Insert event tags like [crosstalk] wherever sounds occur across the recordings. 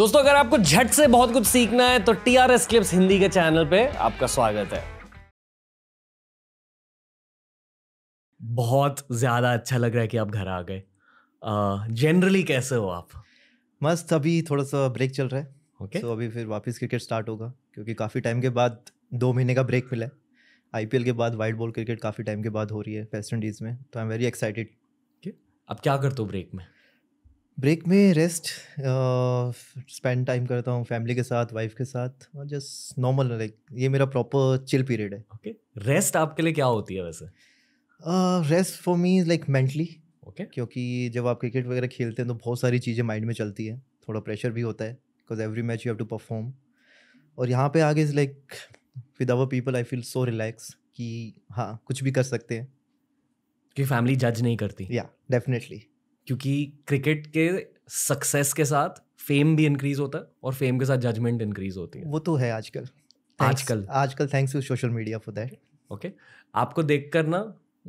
दोस्तों अगर आपको झट से बहुत कुछ सीखना है तो T R S clips Hindi के चैनल पे आपका स्वागत है बहुत ज़्यादा अच्छा लग रहा है कि आप घर आ गए जनरली कैसे हो आप मस्त अभी थोड़ा सा ब्रेक चल रहा है ओके okay. तो so, अभी फिर वापस क्रिकेट स्टार्ट होगा क्योंकि काफ़ी टाइम के बाद दो महीने का ब्रेक मिला है आईपीएल के बाद वाइट बॉल क्रिकेट काफ़ी टाइम के बाद हो रही है वेस्ट इंडीज़ में तो आई एम वेरी एक्साइटेड अब क्या करते हो ब्रेक में ब्रेक में रेस्ट स्पेंड टाइम करता हूँ फैमिली के साथ वाइफ के साथ और जस्ट नॉर्मल लाइक ये मेरा प्रॉपर चिल पीरियड है ओके रेस्ट आपके लिए क्या होती है वैसे rest for me like mentally okay क्योंकि जब आप क्रिकेट वगैरह खेलते हैं तो बहुत सारी चीज़ें माइंड में चलती है थोड़ा प्रेशर भी होता है because every match you have to perform और यहाँ पे आगे is like with our people I feel so relax कि हाँ कुछ भी कर सकते हैं कि फैमिली जज नहीं करती या डेफिनेटली क्योंकि क्रिकेट के सक्सेस के साथ फेम भी इंक्रीज होता है और फेम के साथ जजमेंट इंक्रीज होती है वो तो है आजकल आजकल आजकल thanks to social media for that okay आपको देख कर ना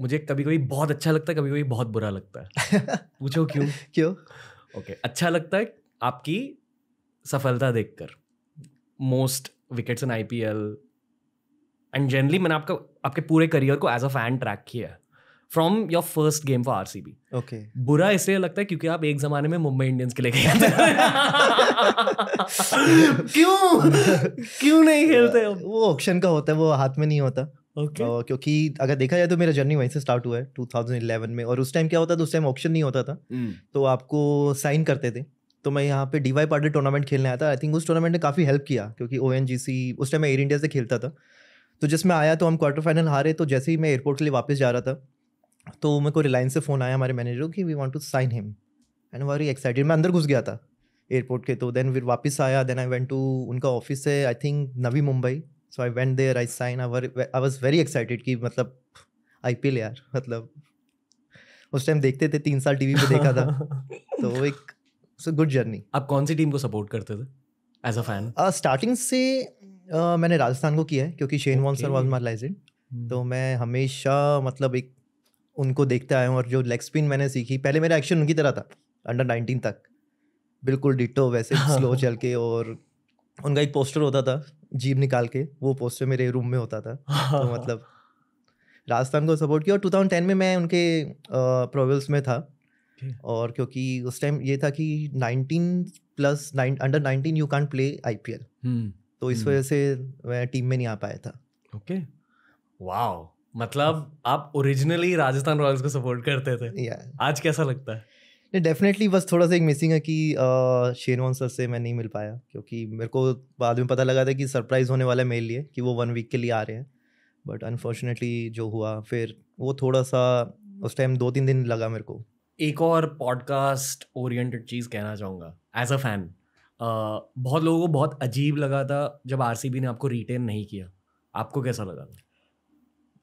मुझे कभी कभी बहुत अच्छा लगता है कभी कभी बहुत बुरा लगता है [laughs] पूछो क्यों क्यों ओके okay, अच्छा लगता है आपकी सफलता देखकर most wickets in IPL and generally मैंने आपका आपके पूरे करियर को एज अ फैन ट्रैक किया है from your first game for RCB okay बुरा इसलिए लगता है क्योंकि आप एक जमाने में मुंबई इंडियंस के लिए खेलते [laughs] क्यों क्यों नहीं खेलते वो ऑप्शन का होता है वो हाथ में नहीं होता Okay. Uh, क्योंकि अगर देखा जाए तो मेरा जर्नी वहीं से स्टार्ट हुआ है 2011 में और उस टाइम क्या होता था उस टाइम ऑप्शन नहीं होता था mm. तो आपको साइन करते थे तो मैं यहाँ पे डीवाई पार्टी टूर्नामेंट खेलने आया था आई थिंक उस टूर्नामेंट ने काफ़ी हेल्प किया क्योंकि ओ उस टाइम मैं एयर इंडिया से खेलता था तो जिसमें आया तो हम क्वार्टर फाइनल हारे तो जैसे ही मैं एयरपोर्ट के लिए वापस जा रहा था तो मेरे को रिलायंस से फ़ोन आया हमारे मैनेजर कि we want to sign him and very excited मैं अंदर घुस गया था एयरपोर्ट के तो देन फिर वापस आया देन आई वेंट टू उनका ऑफिस है I think Navi Mumbai so I went there I sign our I was very excited कि मतलब आई यार मतलब उस टाइम देखते थे तीन साल टीवी पे देखा था तो एक गुड जर्नी आप कौन सी टीम को सपोर्ट करते थे एज अ फैन स्टार्टिंग से uh, मैंने राजस्थान को किया है क्योंकि शेन वॉन्सर वॉज मार लाइजेंड तो मैं हमेशा मतलब एक उनको देखते आया हूँ और जो लेग स्पिन मैंने सीखी पहले मेरा एक्शन उनकी तरह था अंडर नाइनटीन तक बिल्कुल डिटो वैसे स्लो हाँ, हाँ। चल के और उनका एक पोस्टर होता था जीप निकाल के वो पोस्टर मेरे रूम में होता था हाँ, तो मतलब राजस्थान को सपोर्ट किया और टू में मैं उनके प्रोवेल्स में था और क्योंकि उस टाइम ये था कि nineteen plus nine under nineteen you can't play I तो इस हम्म। वजह से मैं टीम में नहीं आ पाया था ओके वाओ मतलब आप ओरिजिनली राजस्थान रॉयल्स को सपोर्ट करते थे yeah. आज कैसा लगता है नहीं डेफिनेटली बस थोड़ा सा एक मिसिंग है कि शेरवान सर से मैं नहीं मिल पाया क्योंकि मेरे को बाद में पता लगा था कि सरप्राइज़ होने वाला है मेरे लिए कि वो वन वीक के लिए आ रहे हैं बट अनफॉर्चुनेटली जो हुआ फिर वो थोड़ा सा उस टाइम दो तीन दिन लगा मेरे को एक और पॉडकास्ट ओरिएंटेड चीज़ कहना चाहूँगा एज अ फैन बहुत लोगों को बहुत अजीब लगा था जब आर ने आपको रिटेन नहीं किया आपको कैसा लगा था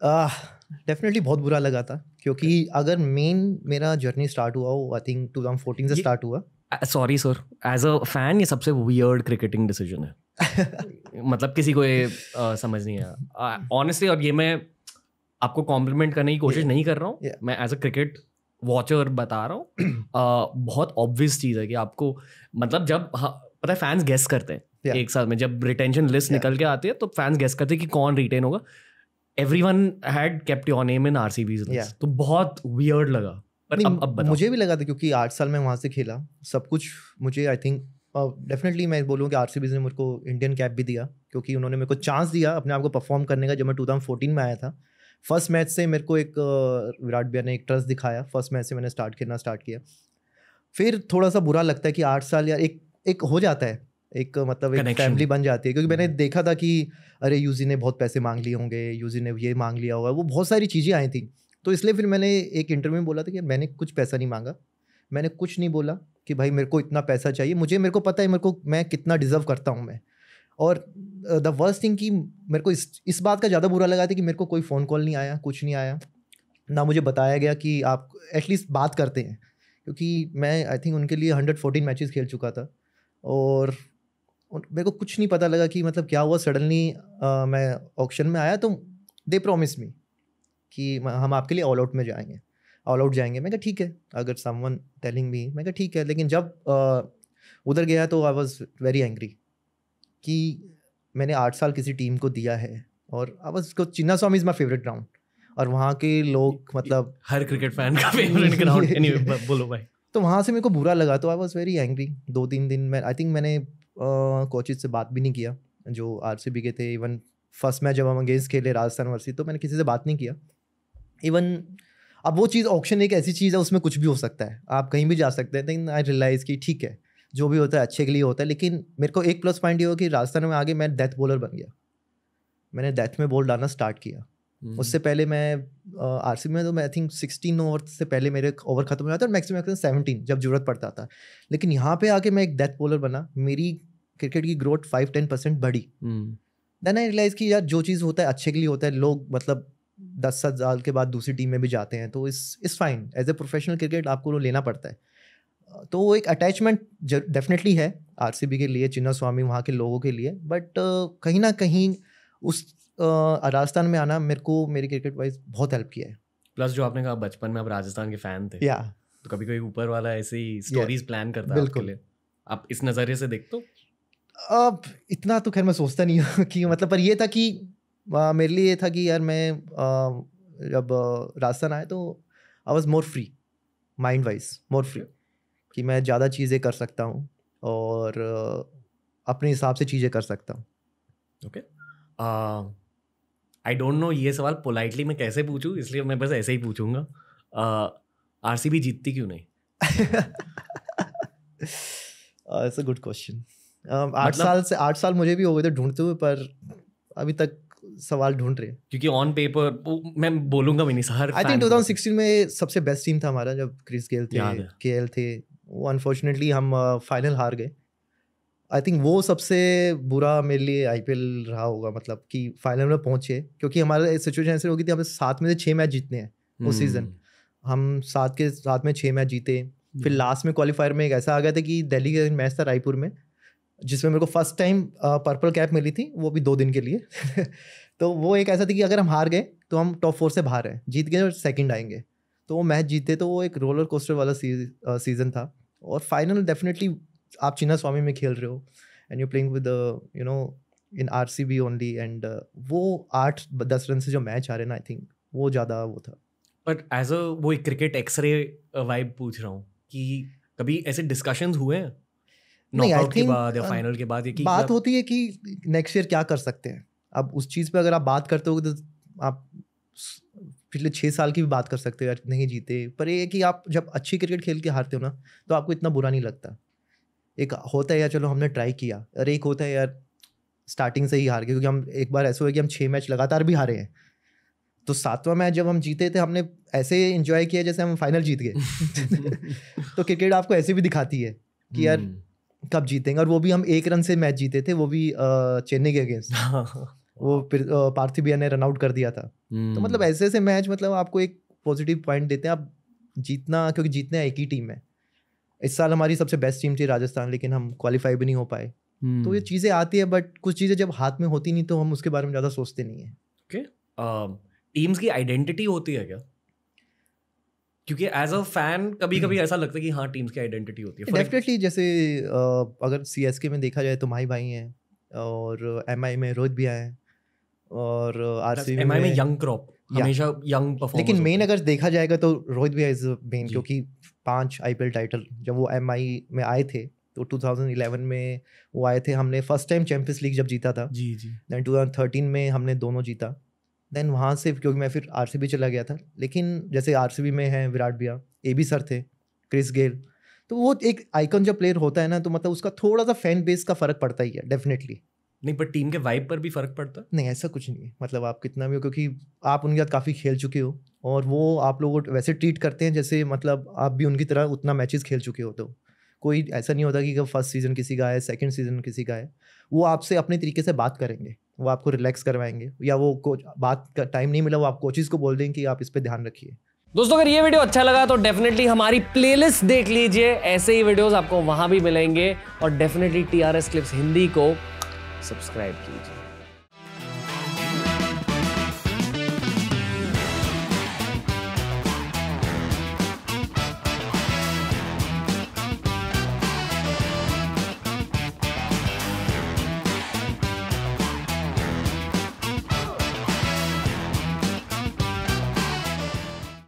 डेफिनेटली बहुत बुरा लगा था क्योंकि अगर मेन मेरा जर्नी स्टार्ट हुआ वो आई थिंक फोर्टीन से स्टार्ट हुआ sorry sir as a fan ये सबसे वियर्ड क्रिकेटिंग डिसीजन है [laughs] मतलब किसी को ये uh, समझ नहीं आया ऑनेस्टली uh, और ये मैं आपको कॉम्प्लीमेंट करने की कोशिश yeah. नहीं कर रहा हूँ yeah. मैं एज अ क्रिकेट वॉचर बता रहा हूँ uh, बहुत ऑब्वियस चीज़ है कि आपको मतलब जब हाँ, पता है फैंस गेस करते हैं yeah. एक साथ में जब रिटेंशन लिस्ट निकल के आती है तो फैंस गेस करते हैं कि कौन रिटेन होगा every one had kept your name in R C B's तो बहुत वियर्ड लगा पर अब, अब मुझे भी लगा था क्योंकि आठ साल में वहाँ से खेला सब कुछ मुझे आई थिंक डेफिनेटली मैं बोलूँ कि आर सी बीज ने मुझको इंडियन कैप भी दिया क्योंकि उन्होंने मेरे को चांस दिया अपने आप को परफॉर्म करने का जब मैं टू फोर्टीन में आया था फर्स्ट मैच से मेरे को एक विराट भैया ने एक ट्रस्ट दिखाया फर्स्ट मैच से मैंने स्टार्ट खेलना स्टार्ट किया फिर थोड़ा सा बुरा लगता है कि आठ साल या एक एक हो जाता है एक मतलब एक फैमिली बन जाती है क्योंकि मैंने हम्म। देखा था कि अरे यूजी ने बहुत पैसे मांग लिए होंगे यूजी ने ये मांग लिया होगा वो बहुत सारी चीज़ें आई थी तो इसलिए फिर मैंने एक इंटरव्यू में बोला था कि मैंने कुछ पैसा नहीं मांगा मैंने कुछ नहीं बोला कि भाई मेरे को इतना पैसा चाहिए मुझे मेरे को पता है मेरे को मैं कितना डिज़र्व करता हूँ मैं और द वर्स्ट थिंग कि मेरे को इस इस बात का ज़्यादा बुरा लगा था कि मेरे को कोई फ़ोन कॉल नहीं आया कुछ नहीं आया ना मुझे बताया गया कि आप एटलीस्ट बात करते हैं क्योंकि मैं आई थिंक उनके लिए हंड्रेड फोर्टीन मैचेस खेल चुका था और મેકો કુછ નહીં પતા લગા કે મતલબ ક્યા હુઆ સડનલી મે ઓક્શન મે આયા તો ઉ દે પ્રોમિસ મી કે હમ આપકે લિયે ઓલ આઉટ મે જાયેંગે ઓલ આઉટ જાયેંગે મેં કા ઠીક હે અગર સમવન ટેલિંગ મી મેં કા ઠીક હે લેકિન જબ ઉધર ગયા તો આ વોઝ વેરી એંગ્રી કી મેને 8 સાલ કિસી ટીમ કો દિયા હે ઓર આ વોઝ કો Chinnaswamy is my favourite ground ઓર વહા કે લોગ મતલબ હર ક્રિકેટ ફેન કા ફેવરેટ ગ્રાઉન્ડ એનીવે બુલુવાઈ તો વહા સે મેકો બુરા લગા તો આ વોઝ વેરી એંગ્રી દો તીન દિન મે આઈ થિં મેને कोचिज से बात भी नहीं किया जो आर के थे इवन फर्स्ट मैच जब हम अगेंस्ट खेले राजस्थान वर्सी तो मैंने किसी से बात नहीं किया इवन अब वो चीज़ ऑप्शन एक ऐसी चीज़ है उसमें कुछ भी हो सकता है आप कहीं भी जा सकते हैं लेकिन आई रियलाइज़ कि ठीक है जो भी होता है अच्छे के लिए होता है लेकिन मेरे को एक प्लस पॉइंट ये हो कि राजस्थान में आगे मैं डेथ बॉलर बन गया मैंने डेथ में बॉल डालना स्टार्ट किया हम्म। उससे पहले मैं आर में तो मैं आई थिंक सिक्सटीन ओवर से पहले मेरे ओवर खत्म हो जाता और मैक्सिमम सेवनटीन जब जरूरत पड़ता था लेकिन यहाँ पे आके मैं एक डेथ बॉलर बना मेरी क्रिकेट की ग्रोथ फाइव टेन परसेंट बढ़ी देन आई रियलाइज की यार जो चीज़ होता है अच्छे के लिए होता है लोग मतलब दस सात साल के बाद दूसरी टीम में भी जाते हैं तो इस इस fine as a professional cricket आपको लेना पड़ता है तो वो एक अटैचमेंट डेफिनेटली है आर के लिए चिन्ना स्वामी वहाँ के लोगों के लिए बट कहीं ना कहीं उस राजस्थान में आना मेरे को मेरी क्रिकेट वाइज बहुत हेल्प किया है प्लस जो आपने कहा बचपन में आप राजस्थान के फ़ैन थे या yeah. तो कभी कभी ऊपर वाला ऐसे ही स्टोरीज प्लान करता है बिल्कुल आप इस नज़रिए से देखते हो अब इतना तो खैर मैं सोचता नहीं हूँ कि मतलब पर ये था कि आ, मेरे लिए ये था कि यार मैं आ, जब राजस्थान आया तो I was more free mind wise more free कि मैं ज़्यादा चीज़ें कर सकता हूँ और अपने हिसाब से चीज़ें कर सकता हूँ ओके आई डोंट नो ये सवाल पोलाइटली मैं कैसे पूछूँ इसलिए मैं बस ऐसे ही पूछूंगा आर सी बी जीतती क्यों नहीं इट्स अ गुड क्वेश्चन आठ मतलब, साल से आठ साल मुझे भी हो गए थे ढूंढते हुए पर अभी तक सवाल ढूंढ रहे क्योंकि ऑन पेपर मैं बोलूंगा भी नहीं सर आई थिंक 2016 में सबसे बेस्ट टीम था हमारा जब क्रिस गेल थे के थे वो अनफॉर्चुनेटली हम फाइनल uh, हार गए आई थिंक वो सबसे बुरा मेरे लिए आई रहा होगा मतलब कि फाइनल में पहुंचे क्योंकि हमारा सिचुएशन ऐसे होगी थी हमें सात में से छः मैच जीतने हैं उस सीज़न हम्म। हम सात के साथ में छः मैच जीते फिर लास्ट हम्म। में क्वालिफायर में एक ऐसा आ गया था कि दिल्ली का मैच था रायपुर में जिसमें मेरे को फर्स्ट टाइम पर्पल कैप मिली थी वो भी दो दिन के लिए [laughs] तो वो एक ऐसा थी कि अगर हम हार गए तो हम टॉप फोर से बाहर हैं जीत गए और सेकंड आएंगे तो वो मैच जीते तो वो एक रोलर कोस्टर वाला सीज़न uh, था और फाइनल डेफिनेटली आप चिन्ना स्वामी में खेल रहे हो and you playing with you know in R C B only and वो आठ दस रन से जो मैच आ रहे ना आई थिंक वो ज़्यादा वो था बट एज अ वो एक क्रिकेट एक्सरे वाइब पूछ रहा हूँ कि कभी ऐसे डिस्कशंस हुए हैं नॉकआउट um, के बाद या फाइनल के बाद बात मतलब होती है कि नेक्स्ट ईयर क्या कर सकते हैं अब उस चीज़ पे अगर आप बात करते हो तो आप पिछले छः साल की भी बात कर सकते हो यार नहीं जीते पर ये है कि आप जब अच्छी क्रिकेट खेल के हारते हो ना तो आपको इतना बुरा नहीं लगता एक होता है यार चलो हमने ट्राई किया अरे एक होता है यार स्टार्टिंग से ही हार गए क्योंकि हम एक बार ऐसा हुआ कि हम छः मैच लगातार भी हारे हैं तो सातवां मैच जब हम जीते थे हमने ऐसे इन्जॉय किया जैसे हम फाइनल जीत गए [laughs] [laughs] तो क्रिकेट आपको ऐसे भी दिखाती है कि यार हम्म। कब जीतेंगे और वो भी हम एक रन से मैच जीते थे वो भी चेन्नई के अगेंस्ट [laughs] वो फिर पार्थिव ने रन आउट कर दिया था हम्म। तो मतलब ऐसे ऐसे मैच मतलब आपको एक पॉजिटिव पॉइंट देते हैं आप जीतना क्योंकि जीतने एक ही टीम है इस साल हमारी सबसे बेस्ट टीम थी राजस्थान लेकिन हम क्वालिफाई भी नहीं हो पाए हम्म। तो ये चीज़ें आती है बट कुछ चीज़ें जब हाथ में होती नहीं तो हम उसके बारे में ज़्यादा सोचते नहीं है ओके टीम्स की आइडेंटिटी होती है क्या क्योंकि एज अ फैन कभी कभी hmm. ऐसा लगता है कि हाँ टीम्स की आइडेंटिटी होती है डेफिनेटली जैसे अगर सी एस के में देखा जाए तो माई भाई हैं और एम आई में रोहित भी आए हैं और आर सी एम आई में यंग क्रॉप हमेशा यंग लेकिन मेन अगर देखा जाएगा तो रोहित भी इज मेन क्योंकि पांच आईपीएल टाइटल जब वो एम में आए थे तो 2011 में वो आए थे हमने फर्स्ट टाइम चैंपियंस लीग जब जीता था जी जी देन 2013 में हमने दोनों जीता देन वहाँ से क्योंकि मैं फिर आर चला गया था लेकिन जैसे आर में है विराट भैया ए बी सर थे क्रिस गेल तो वो एक आइकन जब प्लेयर होता है ना तो मतलब उसका थोड़ा सा फैन बेस का फर्क पड़ता ही है डेफिनेटली नहीं पर टीम के वाइब पर भी फर्क पड़ता नहीं ऐसा कुछ नहीं है मतलब आप कितना भी हो क्योंकि आप उनके साथ काफ़ी खेल चुके हो और वो आप लोगों को वैसे ट्रीट करते हैं जैसे मतलब आप भी उनकी तरह उतना मैचेस खेल चुके हो तो कोई ऐसा नहीं होता कि फर्स्ट सीज़न किसी का है सेकेंड सीज़न किसी का है वो आपसे अपने तरीके से बात करेंगे वो आपको रिलैक्स करवाएंगे या वो कोच बात का टाइम नहीं मिला वो आप कोचिज़ को बोल देंगे कि आप इस पर ध्यान रखिए दोस्तों अगर ये वीडियो अच्छा लगा तो डेफिनेटली हमारी प्लेलिस्ट देख लीजिए ऐसे ही वीडियोस आपको वहां भी मिलेंगे और डेफिनेटली टीआरएस क्लिप्स हिंदी को सब्सक्राइब कीजिए